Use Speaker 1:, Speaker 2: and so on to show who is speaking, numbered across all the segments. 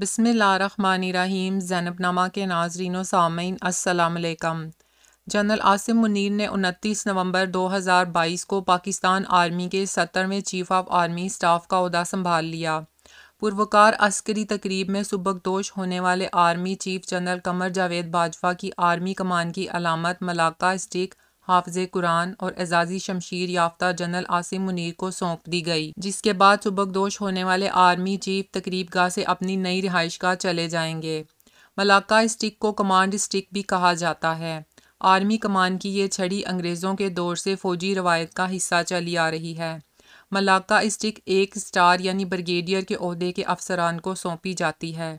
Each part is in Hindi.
Speaker 1: बिसमीम जैनबनामा के नाजरीन सामीन असलकम जनरल आसिम मुनीर ने 29 नवंबर 2022 को पाकिस्तान आर्मी के सत्तरवें चीफ ऑफ आर्मी स्टाफ का अहदा संभाल लिया पुरवकार अस्करी तकरीब में सुबकदोश होने वाले army chief general Qamar Javed Bajwa की आर्मी कमान की अलामत मलाका स्टिक हाफज कुरान और एजाजी शमशीर याफ्ता जनरल आसिम मुनीर को सौंप दी गई जिसके बाद सुबकदोश होने वाले आर्मी चीफ तकरीब गाह से अपनी नई रिहाइश गाह चले जाएंगे मलाका स्टिक को कमांड स्टिक भी कहा जाता है आर्मी कमान की ये छड़ी अंग्रेज़ों के दौर से फ़ौजी रवायत का हिस्सा चली आ रही है मलाका स्टिक एक स्टार यानी ब्रिगेडियर के अहदे के अफसरान को सौंपी जाती है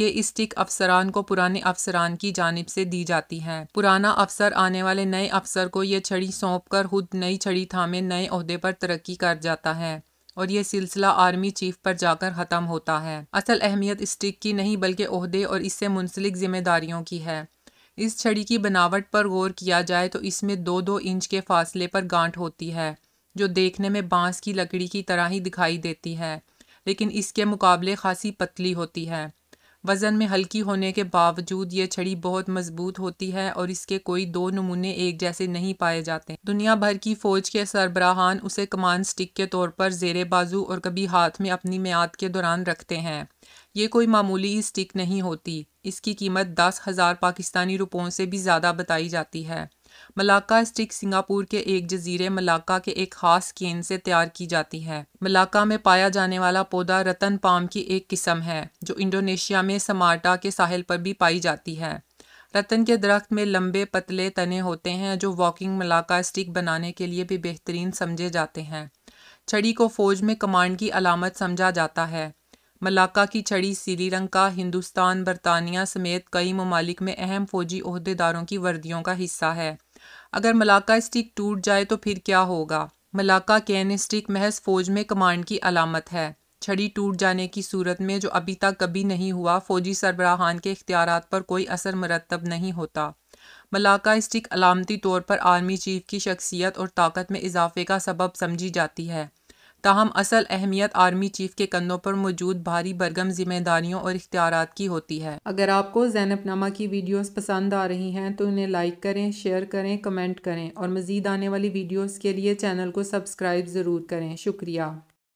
Speaker 1: ये स्टिक अफसरान को पुराने अफसरान की जानब से दी जाती है पुराना अफसर आने वाले नए अफसर को यह छड़ी सौंप कर खुद नई छड़ी थामे नए अहदे पर तरक्की कर जाता है और यह सिलसिला आर्मी चीफ पर जाकर ख़त्म होता है असल अहमियत स्टिक की नहीं बल्कि अहदे और इससे मुंसलिक जिम्मेदारियों की है इस छड़ी की बनावट पर गौर किया जाए तो इसमें दो दो इंच के फासले पर गांठ होती है जो देखने में बांस की लकड़ी की तरह ही दिखाई देती है लेकिन इसके मुकाबले खासी पतली होती है वज़न में हल्की होने के बावजूद ये छड़ी बहुत मजबूत होती है और इसके कोई दो नमूने एक जैसे नहीं पाए जाते दुनिया भर की फ़ौज के सरबराहान उसे कमान स्टिक के तौर पर जेर बाजू और कभी हाथ में अपनी मियाद के दौरान रखते हैं ये कोई मामूली स्टिक नहीं होती इसकी कीमत दस हज़ार पाकिस्तानी रुपयों से भी ज़्यादा बताई जाती है मलाका स्टिक सिंगापुर के एक जजीरे मलाका के एक खास केन से तैयार की जाती है मलाका में पाया जाने वाला पौधा रतन पाम की एक किस्म है जो इंडोनेशिया में समार्टा के साहिल पर भी पाई जाती है रतन के दरख्त में लंबे पतले तने होते हैं जो वॉकिंग मलाका स्टिक बनाने के लिए भी बेहतरीन समझे जाते हैं छड़ी को फौज में कमांड की अलामत समझा जाता है मलाका की छड़ी श्रीलंका हिंदुस्तान बरतानिया समेत कई ममालिक में अहम फ़ौजी अहदेदारों की वर्दियों का हिस्सा है अगर मलाका स्टिक टूट जाए तो फिर क्या होगा मलाका कैन स्टिक महज फ़ौज में कमांड की अलामत है छड़ी टूट जाने की सूरत में जो अभी तक कभी नहीं हुआ फ़ौजी सरबराहान के इख्तियार पर कोई असर मरतब नहीं होता मलाका स्टिक अलामती तौर पर आर्मी चीफ की शख्सियत और ताकत में इजाफे का सबब समझी जाती है ताहम असल अहमियत आर्मी चीफ के कंधों पर मौजूद भारी बरगम जिम्मेदारियों और इख्तियार की होती है अगर आपको जैनबनामा की वीडियोज़ पसंद आ रही हैं तो उन्हें लाइक करें शेयर करें कमेंट करें और मज़ीद आने वाली वीडियोज़ के लिए चैनल को सब्सक्राइब ज़रूर करें शुक्रिया